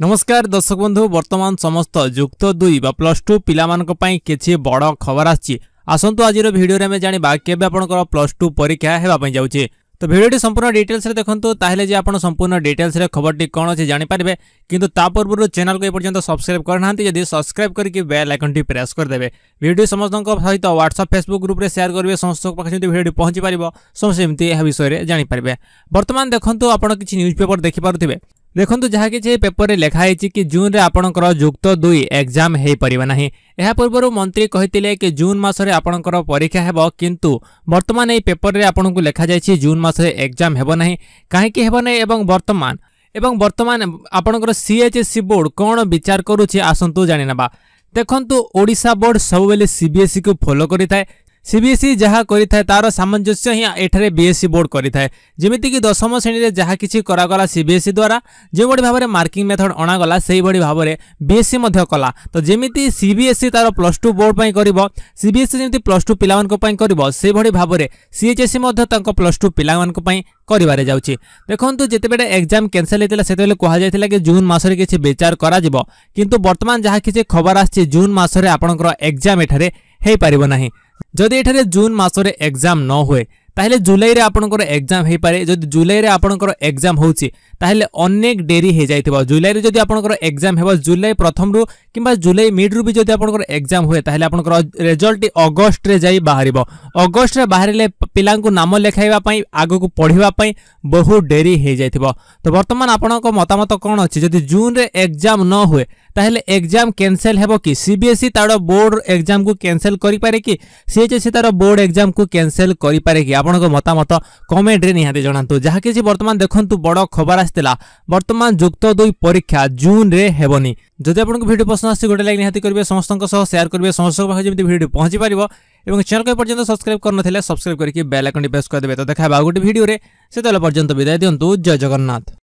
ନମସ୍କାର ଦର୍ଶକ ବନ୍ଧୁ ବର୍ତ୍ତମାନ ସମସ୍ତ ଯୁକ୍ତ ଦୁଇ ବା ପ୍ଲସ୍ ଟୁ ପିଲାମାନଙ୍କ ପାଇଁ କିଛି ବଡ଼ ଖବର ଆସିଛି ଆସନ୍ତୁ ଆଜିର ଭିଡ଼ିଓରେ ଆମେ ଜାଣିବା କେବେ ଆପଣଙ୍କର ପ୍ଲସ୍ ଟୁ ପରୀକ୍ଷା ହେବା ପାଇଁ ଯାଉଛି तो भिडियो संपूर्ण डिटेल्स देखते जी आज संपूर्ण डिटेल्स खबर खबरटी कौन अच्छे जापर कि पूर्व चैनल को यह सब्सक्राइब करना जी सब्सक्राइब करके बेल आइकन टी प्रेस करदे भिडियो समस्त सहित ह्वाट्सअप फेसबुक ग्रुप सेयार करेंगे समस्त पाखे भिडियो पहुंची पार समस्त यह विषय में जापर बर्तमान देखो आपड़ न्यूज पेपर देखिपे ଦେଖନ୍ତୁ ଯାହାକି ସେ ପେପରରେ ଲେଖା ହେଇଛି କି ଜୁନ୍ରେ ଆପଣଙ୍କର ଯୁକ୍ତ ଦୁଇ ଏକ୍ଜାମ୍ ହୋଇପାରିବ ନାହିଁ ଏହା ପୂର୍ବରୁ ମନ୍ତ୍ରୀ କହିଥିଲେ କି ଜୁନ୍ ମାସରେ ଆପଣଙ୍କର ପରୀକ୍ଷା ହେବ କିନ୍ତୁ ବର୍ତ୍ତମାନ ଏହି ପେପରରେ ଆପଣଙ୍କୁ ଲେଖାଯାଇଛି ଜୁନ୍ ମାସରେ ଏକ୍ଜାମ୍ ହେବ ନାହିଁ କାହିଁକି ହେବ ନାହିଁ ଏବଂ ବର୍ତ୍ତମାନ ଏବଂ ବର୍ତ୍ତମାନ ଆପଣଙ୍କର ସିଏଚ୍ଏସ୍ସି ବୋର୍ଡ଼ କ'ଣ ବିଚାର କରୁଛି ଆସନ୍ତୁ ଜାଣିନେବା ଦେଖନ୍ତୁ ଓଡ଼ିଶା ବୋର୍ଡ଼ ସବୁବେଳେ ସିବିଏସ୍ଇକୁ ଫଲୋ କରିଥାଏ ସିବିଏସ୍ଇ ଯାହା କରିଥାଏ ତାର ସାମଞ୍ଜସ୍ୟ ହିଁ ଏଠାରେ ବିଏସ୍ସି ବୋର୍ଡ଼ କରିଥାଏ ଯେମିତିକି ଦଶମ ଶ୍ରେଣୀରେ ଯାହା କିଛି କରାଗଲା ସିବିଏସ୍ଇ ଦ୍ୱାରା ଯେଉଁଭଳି ଭାବରେ ମାର୍କିଂ ମେଥଡ଼ ଅଣାଗଲା ସେହିଭଳି ଭାବରେ ବିଏସ୍ସି ମଧ୍ୟ କଲା ତ ଯେମିତି ସିବିଏସ୍ଇ ତାର ପ୍ଲସ୍ ଟୁ ବୋର୍ଡ଼ ପାଇଁ କରିବ ସିବିଏସ୍ଇ ଯେମିତି ପ୍ଲସ୍ ଟୁ ପିଲାମାନଙ୍କ ପାଇଁ କରିବ ସେଭଳି ଭାବରେ ସିଏଚ୍ଏସ୍ସି ମଧ୍ୟ ତାଙ୍କ ପ୍ଲସ୍ ଟୁ ପିଲାମାନଙ୍କ ପାଇଁ କରିବାରେ ଯାଉଛି ଦେଖନ୍ତୁ ଯେତେବେଳେ ଏକ୍ଜାମ୍ କ୍ୟାନ୍ସେଲ୍ ହୋଇଥିଲା ସେତେବେଳେ କୁହାଯାଇଥିଲା କି ଜୁନ୍ ମାସରେ କିଛି ବିଚାର କରାଯିବ କିନ୍ତୁ ବର୍ତ୍ତମାନ ଯାହା କିଛି ଖବର ଆସିଛି ଜୁନ୍ ମାସରେ ଆପଣଙ୍କର ଏକ୍ଜାମ୍ ଏଠାରେ ହୋଇପାରିବ ନାହିଁ ଯଦି ଏଠାରେ ଜୁନ୍ ମାସରେ ଏକ୍ଜାମ୍ ନ ହୁଏ ତାହେଲେ ଜୁଲାଇରେ ଆପଣଙ୍କର ଏକ୍ଜାମ୍ ହୋଇପାରେ ଯଦି ଜୁଲାଇରେ ଆପଣଙ୍କର ଏକ୍ଜାମ୍ ହେଉଛି ତାହେଲେ ଅନେକ ଡେରି ହୋଇଯାଇଥିବ ଜୁଲାଇରେ ଯଦି ଆପଣଙ୍କର ଏକ୍ଜାମ୍ ହେବ ଜୁଲାଇ ପ୍ରଥମରୁ କିମ୍ବା ଜୁଲାଇ ମିଡ଼୍ରୁ ବି ଯଦି ଆପଣଙ୍କର ଏକ୍ଜାମ୍ ହୁଏ ତାହେଲେ ଆପଣଙ୍କର ରେଜଲ୍ଟଟି ଅଗଷ୍ଟରେ ଯାଇ ବାହାରିବ ଅଗଷ୍ଟରେ ବାହାରିଲେ ପିଲାଙ୍କୁ ନାମ ଲେଖାଇବା ପାଇଁ ଆଗକୁ ପଢ଼ିବା ପାଇଁ ବହୁତ ଡେରି ହୋଇଯାଇଥିବ ତ ବର୍ତ୍ତମାନ ଆପଣଙ୍କ ମତାମତ କ'ଣ ଅଛି ଯଦି ଜୁନ୍ରେ ଏକ୍ଜାମ୍ ନ ହୁଏ তাহলে এক্সাম ক্যান্সেল হেব কি सीबीएसई তাড়া বোর্ড এক্সাম কো ক্যান্সেল করি পারে কি সিএইচএস এ তার বোর্ড এক্সাম কো ক্যান্সেল করি পারে কি আপনক মতামত কমেন্ট রি নি হে জানাতু যাহা কিজি বর্তমান দেখন্ত বড় খবর আসতেলা বর্তমান যুক্ত দুই পরীক্ষা জুন রে হেবনি যদি আপনক ভিডিও পছন্দ আসে গটি লাগি নি হেতি করিবে সমস্তক সহ শেয়ার করিবে সমস্তক ভিডিও পনচি পারিব এবং চ্যানেল পর্যন্ত সাবস্ক্রাইব করন থলে সাবস্ক্রাইব করিকে বেল আইকন প্রেস করে দে তো দেখা বাগুটি ভিডিও রে সেটল পর্যন্ত বিদায় দন্ত জয় জগন্নাথ